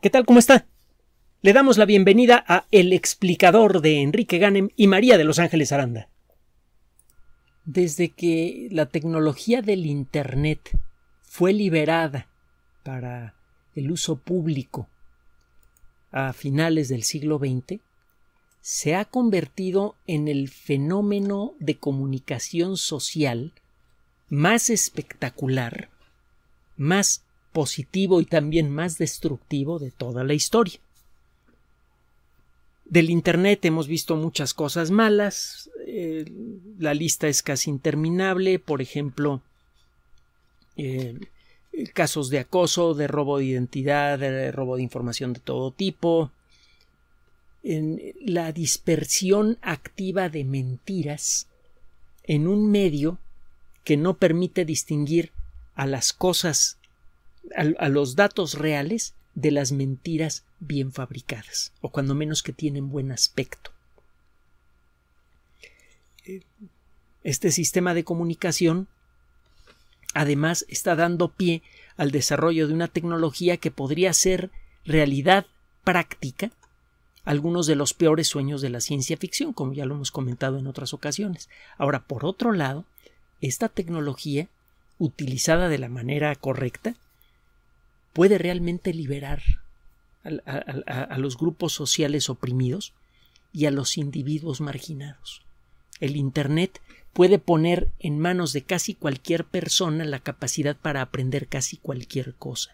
¿Qué tal? ¿Cómo está? Le damos la bienvenida a El explicador de Enrique Ganem y María de Los Ángeles Aranda. Desde que la tecnología del Internet fue liberada para el uso público a finales del siglo XX, se ha convertido en el fenómeno de comunicación social más espectacular, más positivo y también más destructivo de toda la historia. Del Internet hemos visto muchas cosas malas, eh, la lista es casi interminable, por ejemplo, eh, casos de acoso, de robo de identidad, de robo de información de todo tipo, en la dispersión activa de mentiras en un medio que no permite distinguir a las cosas a, los datos reales de las mentiras bien fabricadas, o cuando menos que tienen buen aspecto. Este sistema de comunicación además está dando pie al desarrollo de una tecnología que podría ser realidad práctica algunos de los peores sueños de la ciencia ficción, como ya lo hemos comentado en otras ocasiones. Ahora, por otro lado, esta tecnología, utilizada de la manera correcta, puede realmente liberar a, los grupos sociales oprimidos y a los individuos marginados. El Internet puede poner en manos de casi cualquier persona la capacidad para aprender casi cualquier cosa.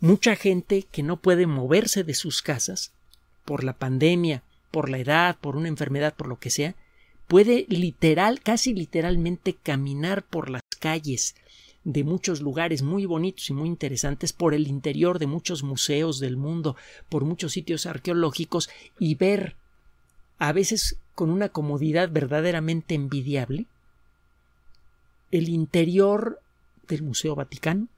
Mucha gente que no puede moverse de sus casas, por la pandemia, por la edad, por una enfermedad, por lo que sea, puede literal, casi literalmente caminar por las calles, de muchos lugares muy bonitos y muy interesantes, por el interior de muchos museos del mundo, por muchos sitios arqueológicos y ver, a veces con una comodidad verdaderamente envidiable, el interior del Museo Vaticano,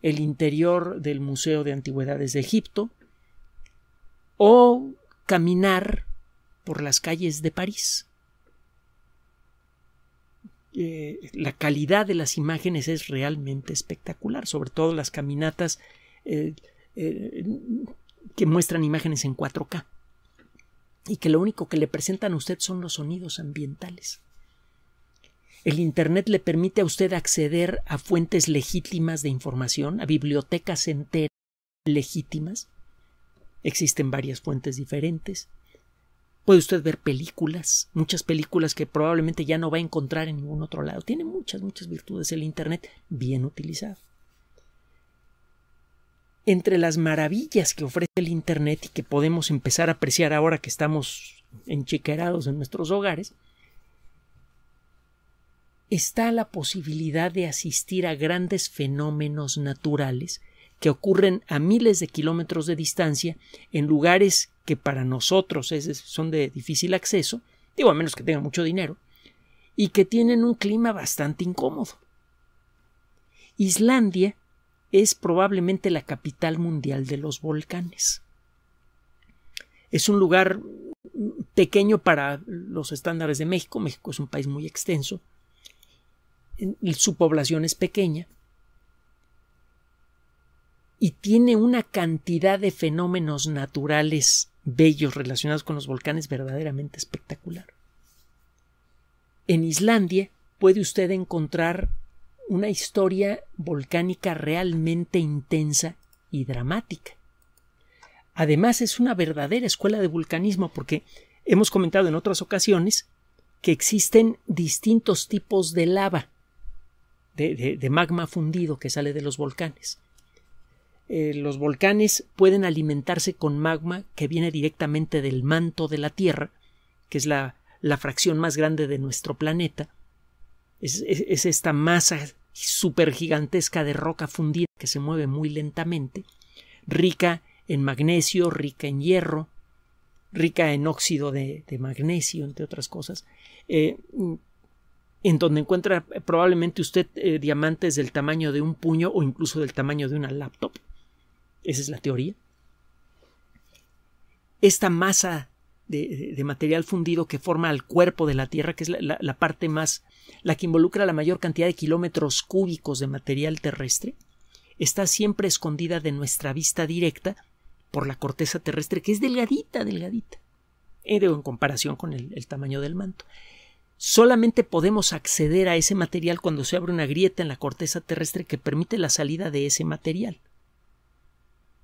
el interior del Museo de Antigüedades de Egipto, o caminar por las calles de París. Eh, la calidad de las imágenes es realmente espectacular, sobre todo las caminatas eh, eh, que muestran imágenes en 4K y que lo único que le presentan a usted son los sonidos ambientales. El Internet le permite a usted acceder a fuentes legítimas de información, a bibliotecas enteras legítimas. Existen varias fuentes diferentes. Puede usted ver películas, muchas películas que probablemente ya no va a encontrar en ningún otro lado. Tiene muchas, muchas virtudes el Internet bien utilizado. Entre las maravillas que ofrece el Internet y que podemos empezar a apreciar ahora que estamos enchiquerados en nuestros hogares, está la posibilidad de asistir a grandes fenómenos naturales que ocurren a miles de kilómetros de distancia en lugares que para nosotros son de difícil acceso, digo a menos que tengan mucho dinero, y que tienen un clima bastante incómodo. Islandia es probablemente la capital mundial de los volcanes. Es un lugar pequeño para los estándares de México, México es un país muy extenso, su población es pequeña, y tiene una cantidad de fenómenos naturales bellos relacionados con los volcanes verdaderamente espectacular. En Islandia puede usted encontrar una historia volcánica realmente intensa y dramática. Además es una verdadera escuela de vulcanismo porque hemos comentado en otras ocasiones que existen distintos tipos de lava, de, de magma fundido que sale de los volcanes. Eh, los volcanes pueden alimentarse con magma que viene directamente del manto de la Tierra, que es la, fracción más grande de nuestro planeta. Es, esta masa supergigantesca de roca fundida que se mueve muy lentamente, rica en magnesio, rica en hierro, rica en óxido de, magnesio, entre otras cosas, eh, en donde encuentra probablemente usted eh, diamantes del tamaño de un puño o incluso del tamaño de una laptop. Esa es la teoría. Esta masa de, material fundido que forma el cuerpo de la Tierra, que es la, parte más, la que involucra la mayor cantidad de kilómetros cúbicos de material terrestre, está siempre escondida de nuestra vista directa por la corteza terrestre, que es delgadita, delgadita, eh, en comparación con el, el, tamaño del manto. Solamente podemos acceder a ese material cuando se abre una grieta en la corteza terrestre que permite la salida de ese material.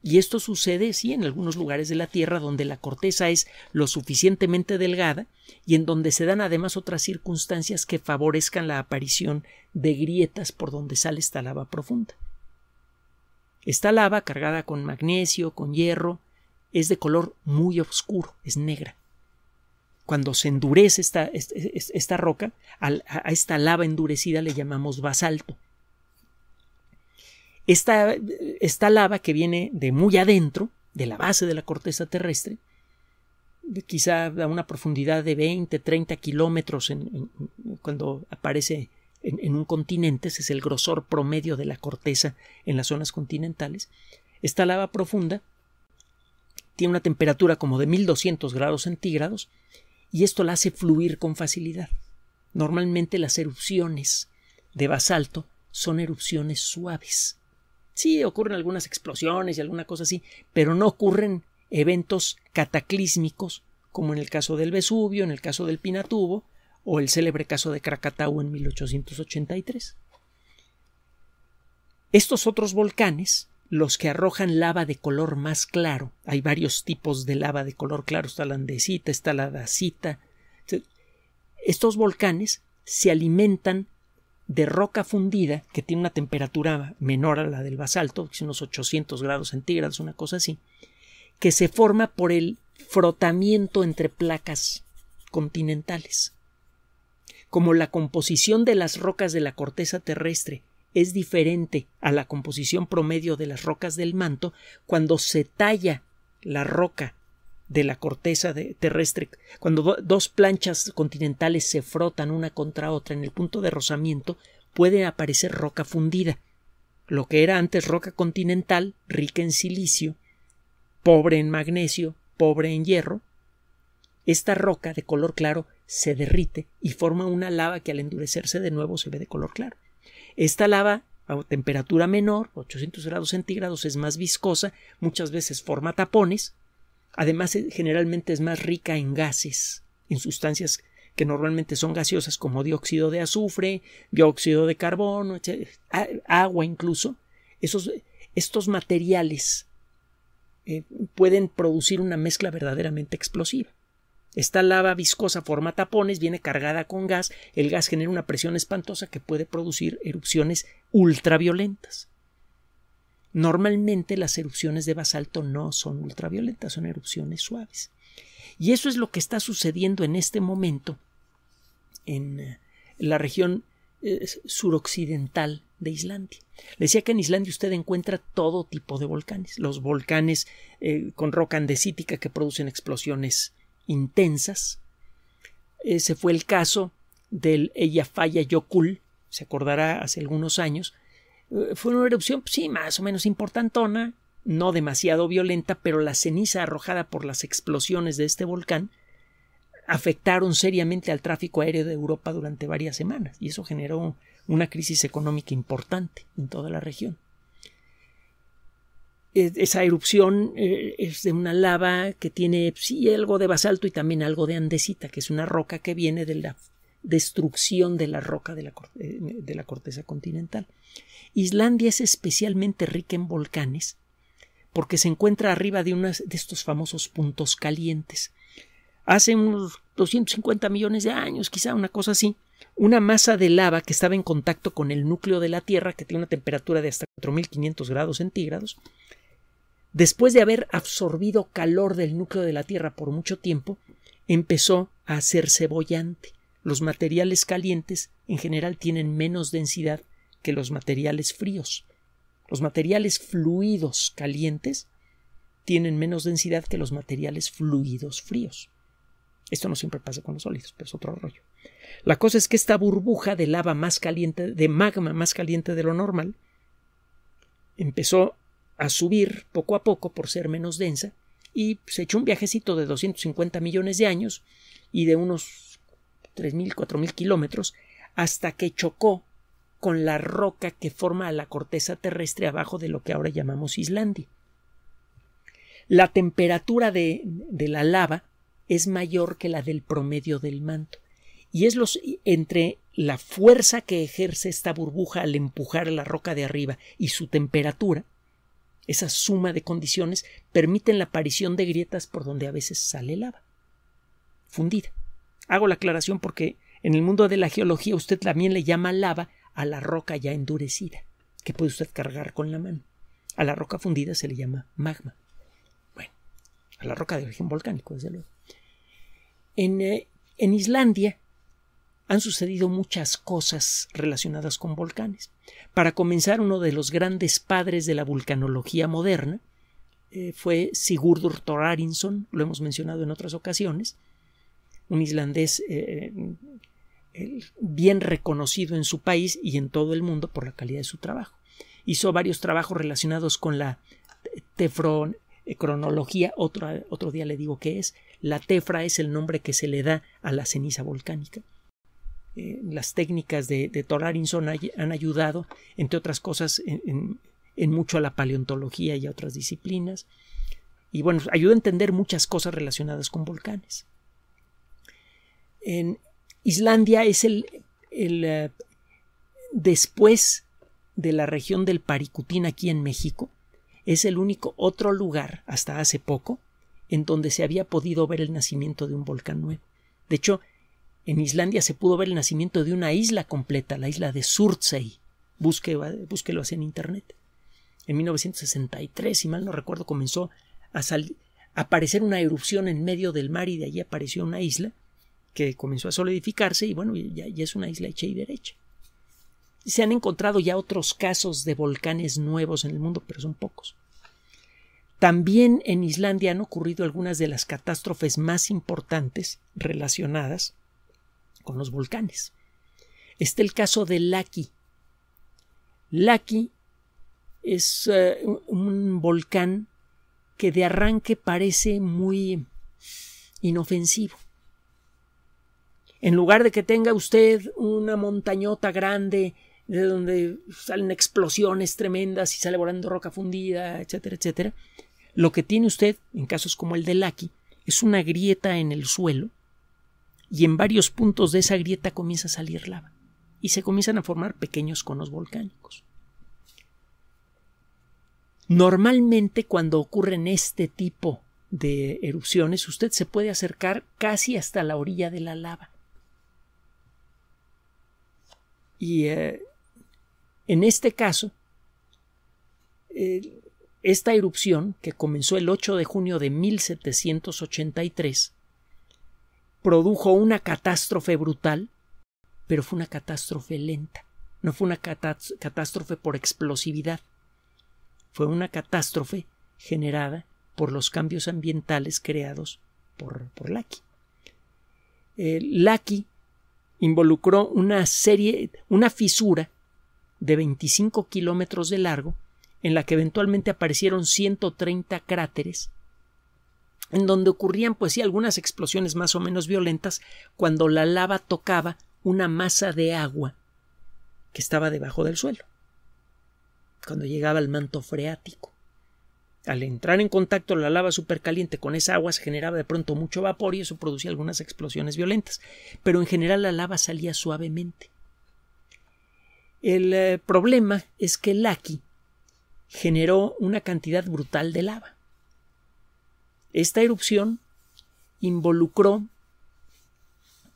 Y esto sucede, sí, en algunos lugares de la Tierra donde la corteza es lo suficientemente delgada y en donde se dan además otras circunstancias que favorezcan la aparición de grietas por donde sale esta lava profunda. Esta lava, cargada con magnesio, con hierro, es de color muy oscuro, es negra. Cuando se endurece esta, roca, a esta lava endurecida le llamamos basalto esta, lava que viene de muy adentro, de la base de la corteza terrestre, quizá a una profundidad de 20, 30 kilómetros cuando aparece en, en, un continente, ese es el grosor promedio de la corteza en las zonas continentales, esta lava profunda tiene una temperatura como de 1200 grados centígrados y esto la hace fluir con facilidad. Normalmente las erupciones de basalto son erupciones suaves. Sí, ocurren algunas explosiones y alguna cosa así, pero no ocurren eventos cataclísmicos como en el caso del Vesubio, en el caso del Pinatubo o el célebre caso de Krakatau en 1883. Estos otros volcanes, los que arrojan lava de color más claro, hay varios tipos de lava de color claro, está la andesita, está la dacita, estos volcanes se alimentan de roca fundida que tiene una temperatura menor a la del basalto, que unos 800 grados centígrados, una cosa así, que se forma por el frotamiento entre placas continentales. Como la composición de las rocas de la corteza terrestre es diferente a la composición promedio de las rocas del manto, cuando se talla la roca de la corteza terrestre, cuando dos planchas continentales se frotan una contra otra en el punto de rozamiento, puede aparecer roca fundida. Lo que era antes roca continental, rica en silicio, pobre en magnesio, pobre en hierro, esta roca de color claro se derrite y forma una lava que al endurecerse de nuevo se ve de color claro. Esta lava a temperatura menor, 800 grados centígrados, es más viscosa, muchas veces forma tapones, Además, eh, generalmente es más rica en gases, en sustancias que normalmente son gaseosas como dióxido de azufre, dióxido de carbono, agua incluso. Esos, estos materiales eh, pueden producir una mezcla verdaderamente explosiva. Esta lava viscosa forma tapones, viene cargada con gas, el gas genera una presión espantosa que puede producir erupciones ultraviolentas. Normalmente las erupciones de basalto no son ultravioletas, son erupciones suaves. Y eso es lo que está sucediendo en este momento en eh, la región eh, suroccidental de Islandia. Le decía que en Islandia usted encuentra todo tipo de volcanes. Los volcanes eh, con roca andesítica que producen explosiones intensas. Ese fue el caso del Eyjafjallajökull, se acordará hace algunos años, eh, fue una erupción, sí, más o menos importantona, no demasiado violenta, pero la ceniza arrojada por las explosiones de este volcán afectaron seriamente al tráfico aéreo de Europa durante varias semanas y eso generó una crisis económica importante en toda la región. E, esa erupción eh, es de una lava que tiene sí algo de basalto y también algo de andesita, que es una roca que viene de la destrucción de la roca eh, de la, corteza continental. Islandia es especialmente rica en volcanes porque se encuentra arriba de uno de estos famosos puntos calientes. Hace unos 250 millones de años, quizá una cosa así, una masa de lava que estaba en contacto con el núcleo de la Tierra, que tiene una temperatura de hasta 4.500 grados centígrados, después de haber absorbido calor del núcleo de la Tierra por mucho tiempo, empezó a hacerse bollante los materiales calientes en general tienen menos densidad que los materiales fríos. Los materiales fluidos calientes tienen menos densidad que los materiales fluidos fríos. Esto no siempre pasa con los sólidos, pero es otro rollo. La cosa es que esta burbuja de lava más caliente, de magma más caliente de lo normal, empezó a subir poco a poco por ser menos densa y se echó un viajecito de 250 millones de años y de unos 3.000, 4.000 kilómetros, hasta que chocó con la roca que forma la corteza terrestre abajo de lo que ahora llamamos Islandia. La temperatura de, de la lava es mayor que la del promedio del manto, y es los, entre la fuerza que ejerce esta burbuja al empujar la roca de arriba y su temperatura, esa suma de condiciones permiten la aparición de grietas por donde a veces sale lava fundida. Hago la aclaración porque en el mundo de la geología usted también le llama lava a la roca ya endurecida, que puede usted cargar con la mano. A la roca fundida se le llama magma. Bueno, a la roca de origen volcánico, desde luego. En, eh, en Islandia han sucedido muchas cosas relacionadas con volcanes. Para comenzar, uno de los grandes padres de la vulcanología moderna eh, fue Sigurdur Thorarinson, lo hemos mencionado en otras ocasiones, un islandés eh, eh, bien reconocido en su país y en todo el mundo por la calidad de su trabajo. Hizo varios trabajos relacionados con la tefron, eh, cronología, otro, otro día le digo qué es. La tefra es el nombre que se le da a la ceniza volcánica. las técnicas de, de Torarinson han ayudado, entre otras cosas, en, en, mucho a la paleontología y a otras disciplinas. Y bueno, ayuda a entender muchas cosas relacionadas con volcanes. En Islandia es el, el eh, después de la región del Paricutín aquí en México, es el único otro lugar hasta hace poco en donde se había podido ver el nacimiento de un volcán nuevo. De hecho, en Islandia se pudo ver el nacimiento de una isla completa, la isla de Surtsey. búsquelo así en internet. En 1963, si mal no recuerdo, comenzó a, a aparecer una erupción en medio del mar y de allí apareció una isla que comenzó a solidificarse y bueno, ya, es una isla hecha y derecha. Se han encontrado ya otros casos de volcanes nuevos en el mundo, pero son pocos. También en Islandia han ocurrido algunas de las catástrofes más importantes relacionadas con los volcanes. Está el caso de Laki. Laki es eh, un volcán que de arranque parece muy inofensivo. En lugar de que tenga usted una montañota grande de donde salen explosiones tremendas y sale volando roca fundida, etcétera, etcétera, lo que tiene usted, en casos como el de Lucky, es una grieta en el suelo y en varios puntos de esa grieta comienza a salir lava y se comienzan a formar pequeños conos volcánicos. Normalmente cuando ocurren este tipo de erupciones usted se puede acercar casi hasta la orilla de la lava. Y eh, en este caso, eh, esta erupción, que comenzó el 8 de junio de 1783, produjo una catástrofe brutal, pero fue una catástrofe lenta, no fue una catástrofe por explosividad, fue una catástrofe generada por los cambios ambientales creados por, por Laki. Eh, involucró una serie, una fisura de 25 kilómetros de largo, en la que eventualmente aparecieron 130 cráteres, en donde ocurrían, pues sí, algunas explosiones más o menos violentas cuando la lava tocaba una masa de agua que estaba debajo del suelo, cuando llegaba al manto freático. Al entrar en contacto la lava supercaliente con esa agua se generaba de pronto mucho vapor y eso producía algunas explosiones violentas, pero en general la lava salía suavemente. El eh, problema es que Laki generó una cantidad brutal de lava. Esta erupción involucró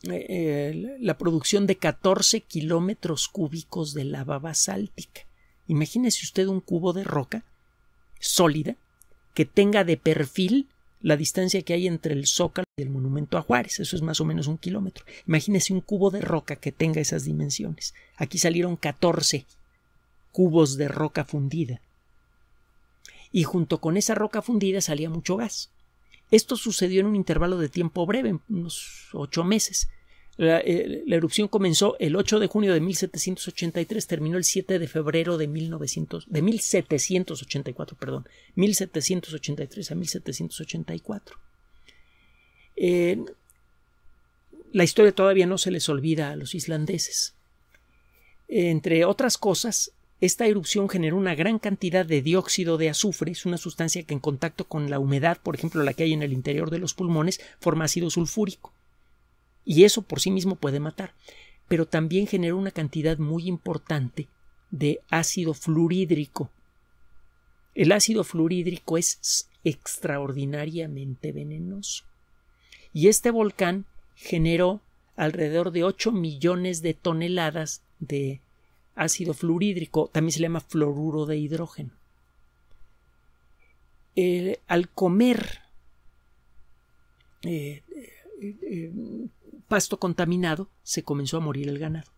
eh, eh, la producción de 14 kilómetros cúbicos de lava basáltica. Imagínese usted un cubo de roca sólida que tenga de perfil la distancia que hay entre el zócalo y el monumento a Juárez. Eso es más o menos un kilómetro. Imagínese un cubo de roca que tenga esas dimensiones. Aquí salieron 14 cubos de roca fundida. Y junto con esa roca fundida salía mucho gas. Esto sucedió en un intervalo de tiempo breve, unos ocho meses. Eh, la, erupción comenzó el 8 de junio de 1783, terminó el 7 de febrero de, de 1784, perdón, 1783 a 1784. Eh, la historia todavía no se les olvida a los islandeses. Entre otras cosas, esta erupción generó una gran cantidad de dióxido de azufre, es una sustancia que en contacto con la humedad, por ejemplo la que hay en el interior de los pulmones, forma ácido sulfúrico. Y eso por sí mismo puede matar, pero también generó una cantidad muy importante de ácido fluorhídrico. El ácido fluorhídrico es extraordinariamente venenoso. Y este volcán generó alrededor de 8 millones de toneladas de ácido fluorhídrico, también se le llama fluoruro de hidrógeno. Eh, al comer eh, eh, pasto contaminado se comenzó a morir el ganado,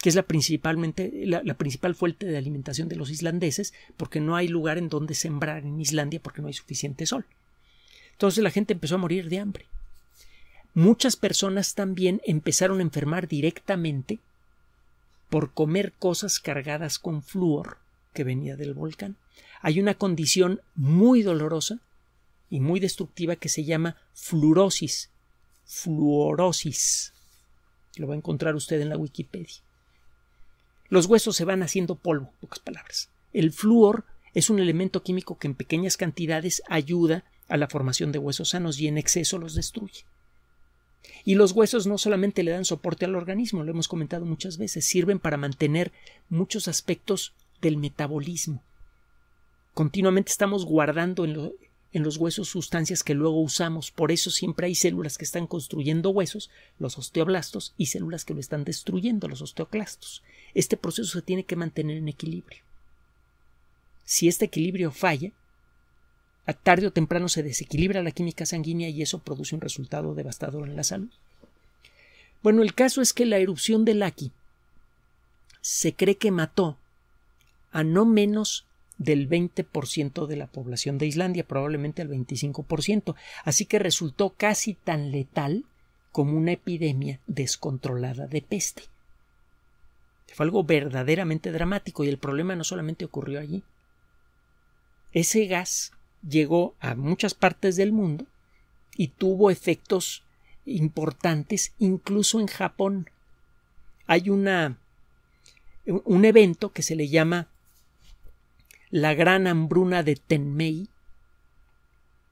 que es la, principalmente, principal fuente de alimentación de los islandeses, porque no hay lugar en donde sembrar en Islandia porque no hay suficiente sol. Entonces la gente empezó a morir de hambre. Muchas personas también empezaron a enfermar directamente por comer cosas cargadas con flúor que venía del volcán. Hay una condición muy dolorosa y muy destructiva que se llama fluorosis, fluorosis. Lo va a encontrar usted en la Wikipedia. Los huesos se van haciendo polvo, pocas palabras. El flúor es un elemento químico que en pequeñas cantidades ayuda a la formación de huesos sanos y en exceso los destruye. Y los huesos no solamente le dan soporte al organismo, lo hemos comentado muchas veces, sirven para mantener muchos aspectos del metabolismo. Continuamente estamos guardando en, lo, en los huesos sustancias que luego usamos. Por eso siempre hay células que están construyendo huesos, los osteoblastos, y células que lo están destruyendo, los osteoclastos. Este proceso se tiene que mantener en equilibrio. Si este equilibrio falla, a tarde o temprano se desequilibra la química sanguínea y eso produce un resultado devastador en la salud. Bueno, el caso es que la erupción del Laki se cree que mató a no menos del 20% de la población de Islandia, probablemente al 25%, así que resultó casi tan letal como una epidemia descontrolada de peste. Fue algo verdaderamente dramático y el problema no solamente ocurrió allí. Ese gas llegó a muchas partes del mundo y tuvo efectos importantes incluso en Japón. Hay una un evento que se le llama la gran hambruna de Tenmei,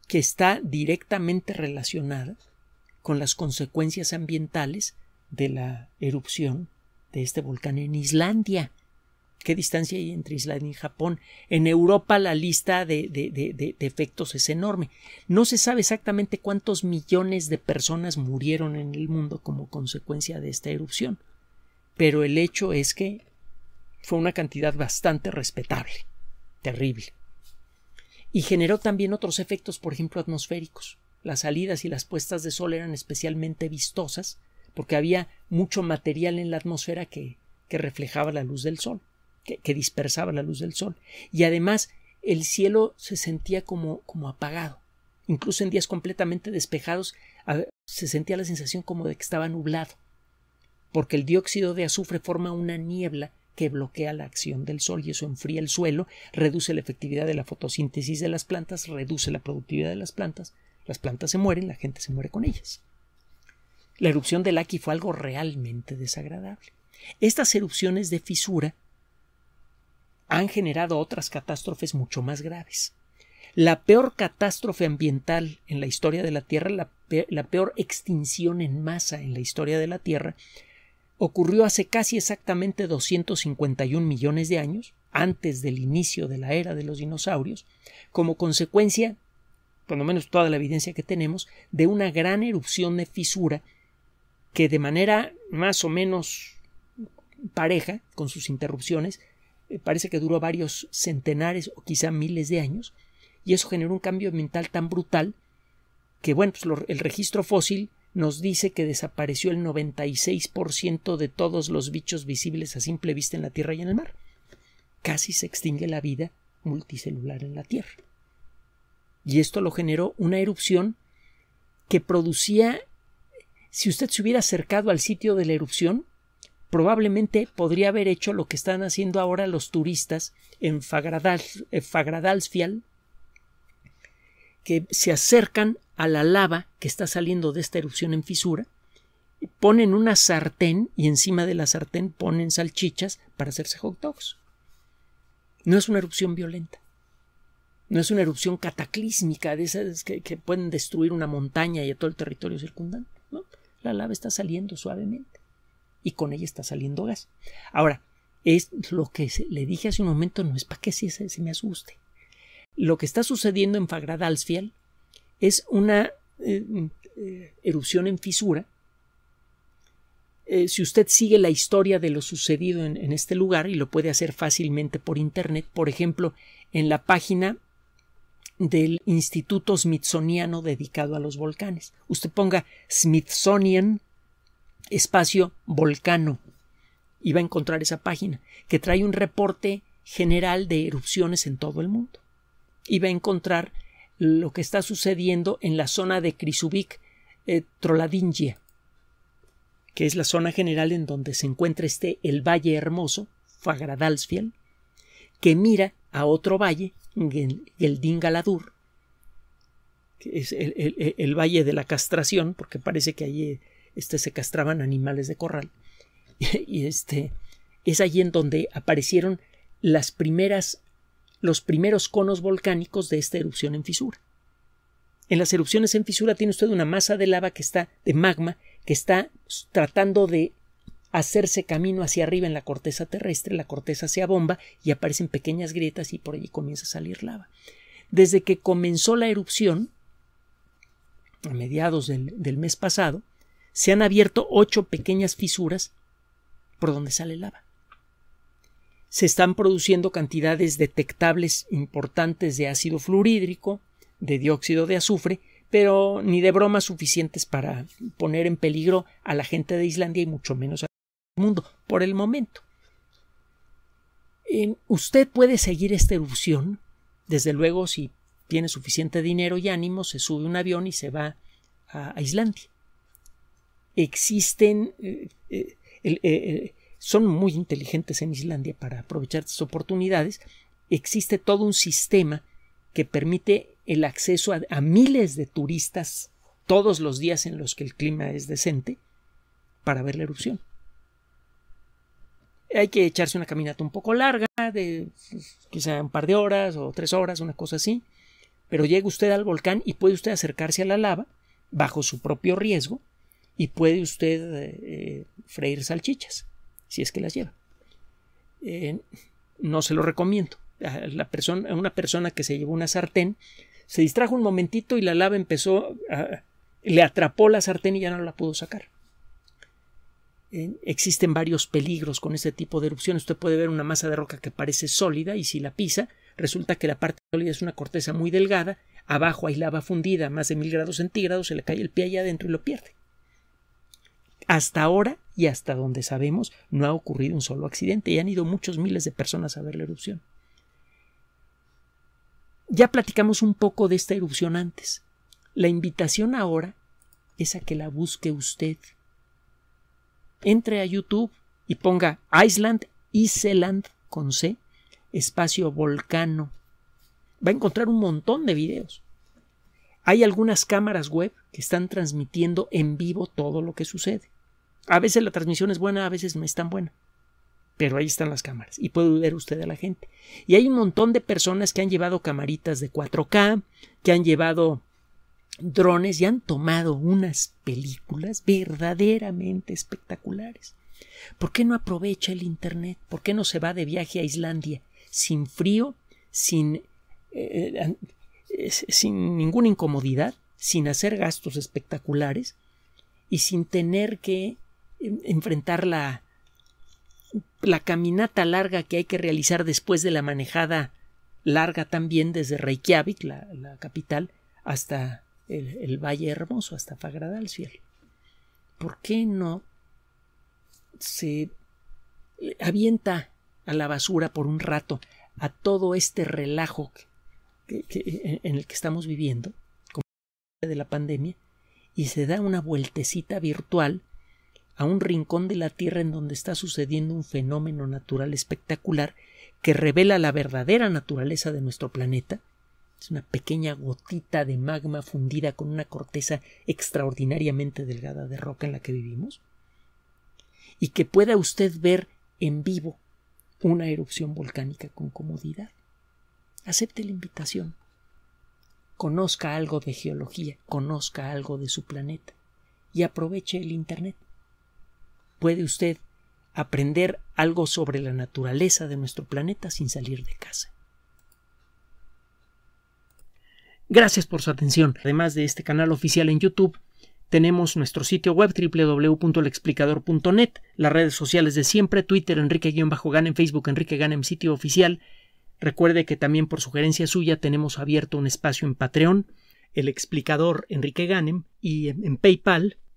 que está directamente relacionada con las consecuencias ambientales de la erupción de este volcán en Islandia. ¿Qué distancia hay entre Islandia y Japón? En Europa la lista de, efectos es enorme. No se sabe exactamente cuántos millones de personas murieron en el mundo como consecuencia de esta erupción, pero el hecho es que fue una cantidad bastante respetable terrible. Y generó también otros efectos, por ejemplo, atmosféricos. Las salidas y las puestas de sol eran especialmente vistosas porque había mucho material en la atmósfera que, reflejaba la luz del sol, que, dispersaba la luz del sol. Y además el cielo se sentía como, como apagado. Incluso en días completamente despejados se sentía la sensación como de que estaba nublado, porque el dióxido de azufre forma una niebla que bloquea la acción del sol y eso enfría el suelo, reduce la efectividad de la fotosíntesis de las plantas, reduce la productividad de las plantas, las plantas se mueren, la gente se muere con ellas. La erupción del Aki fue algo realmente desagradable. Estas erupciones de fisura han generado otras catástrofes mucho más graves. La peor catástrofe ambiental en la historia de la Tierra, la peor extinción en masa en la historia de la Tierra, ocurrió hace casi exactamente 251 millones de años, antes del inicio de la era de los dinosaurios, como consecuencia, por lo menos toda la evidencia que tenemos, de una gran erupción de fisura que de manera más o menos pareja, con sus interrupciones, eh, parece que duró varios centenares o quizá miles de años, y eso generó un cambio ambiental tan brutal que, bueno, pues el registro fósil nos dice que desapareció el 96% de todos los bichos visibles a simple vista en la Tierra y en el mar. Casi se extingue la vida multicelular en la Tierra. Y esto lo generó una erupción que producía, si usted se hubiera acercado al sitio de la erupción, probablemente podría haber hecho lo que están haciendo ahora los turistas en eh, Fagradalsfjall, que se acercan a la lava que está saliendo de esta erupción en fisura, ponen una sartén y encima de la sartén ponen salchichas para hacerse hot dogs. No es una erupción violenta. No es una erupción cataclísmica de esas que, pueden destruir una montaña y todo el territorio circundante. La lava está saliendo suavemente y con ella está saliendo gas. Ahora, es lo que le dije hace un momento, no es para que se, se me asuste. Lo que está sucediendo en Fagradalsfjall es una eh, mm, eh, erupción en fisura. Eh, si usted sigue la historia de lo sucedido en, en, este lugar, y lo puede hacer fácilmente por Internet, por ejemplo, en la página del Instituto Smithsoniano dedicado a los volcanes. Usted ponga Smithsonian espacio volcano y va a encontrar esa página, que trae un reporte general de erupciones en todo el mundo. Y va a encontrar lo que está sucediendo en la zona de crisubic eh, Troladingia, que es la zona general en donde se encuentra este el Valle Hermoso, Fagradalsfjell, que mira a otro valle, Geldingaladur, que es el, Valle de la Castración, porque parece que allí este, se castraban animales de corral. y este, es allí en donde aparecieron las primeras los primeros conos volcánicos de esta erupción en fisura. En las erupciones en fisura tiene usted una masa de lava que está de magma que está tratando de hacerse camino hacia arriba en la corteza terrestre, la corteza se abomba y aparecen pequeñas grietas y por allí comienza a salir lava. Desde que comenzó la erupción, a mediados del, del mes pasado, se han abierto ocho pequeñas fisuras por donde sale lava se están produciendo cantidades detectables importantes de ácido fluorhídrico, de dióxido de azufre, pero ni de bromas suficientes para poner en peligro a la gente de Islandia y mucho menos al mundo, por el momento. Usted puede seguir esta erupción, desde luego si tiene suficiente dinero y ánimo, se sube un avión y se va a, Islandia. Existen eh, eh, eh, son muy inteligentes en Islandia para aprovechar estas oportunidades. Existe todo un sistema que permite el acceso a, miles de turistas todos los días en los que el clima es decente para ver la erupción hay que echarse una caminata un poco larga, de pues, quizá un par de horas o tres horas, una cosa así. Pero llega usted al volcán y puede usted acercarse a la lava bajo su propio riesgo y puede usted eh, eh, freír salchichas si es que las lleva. Eh, no se lo recomiendo. la persona, una persona que se llevó una sartén se distrajo un momentito y la lava empezó a, le atrapó la sartén y ya no la pudo sacar. Eh, existen varios peligros con este tipo de erupciones. Usted puede ver una masa de roca que parece sólida y si la pisa, resulta que la parte sólida es una corteza muy delgada, abajo hay lava fundida a más de mil grados centígrados, se le cae el pie allá adentro y lo pierde. Hasta ahora y hasta donde sabemos no ha ocurrido un solo accidente y han ido muchos miles de personas a ver la erupción. Ya platicamos un poco de esta erupción antes. La invitación ahora es a que la busque usted. Entre a YouTube y ponga Iceland, Iceland con C, espacio volcano. Va a encontrar un montón de videos. Hay algunas cámaras web que están transmitiendo en vivo todo lo que sucede. A veces la transmisión es buena, a veces no es tan buena. Pero ahí están las cámaras y puede ver usted a la gente. Y hay un montón de personas que han llevado camaritas de 4K, que han llevado drones y han tomado unas películas verdaderamente espectaculares. ¿Por qué no aprovecha el Internet? ¿Por qué no se va de viaje a Islandia sin frío, sin, eh, eh, eh, sin ninguna incomodidad, sin hacer gastos espectaculares y sin tener que enfrentar la, la caminata larga que hay que realizar después de la manejada larga también desde Reykjavik, la, capital, hasta el, Valle Hermoso, hasta cielo ¿Por qué no se avienta a la basura por un rato a todo este relajo en el que estamos viviendo, como de la pandemia, y se da una vueltecita virtual a un rincón de la Tierra en donde está sucediendo un fenómeno natural espectacular que revela la verdadera naturaleza de nuestro planeta. Es una pequeña gotita de magma fundida con una corteza extraordinariamente delgada de roca en la que vivimos. Y que pueda usted ver en vivo una erupción volcánica con comodidad. Acepte la invitación. Conozca algo de geología, conozca algo de su planeta y aproveche el Internet puede usted aprender algo sobre la naturaleza de nuestro planeta sin salir de casa. Gracias por su atención. Además de este canal oficial en YouTube, tenemos nuestro sitio web www.lexplicador.net, las redes sociales de siempre, Twitter Enrique-Ganem, Facebook Enrique Ganem, sitio oficial. Recuerde que también por sugerencia suya tenemos abierto un espacio en Patreon, el explicador Enrique Ganem, y en PayPal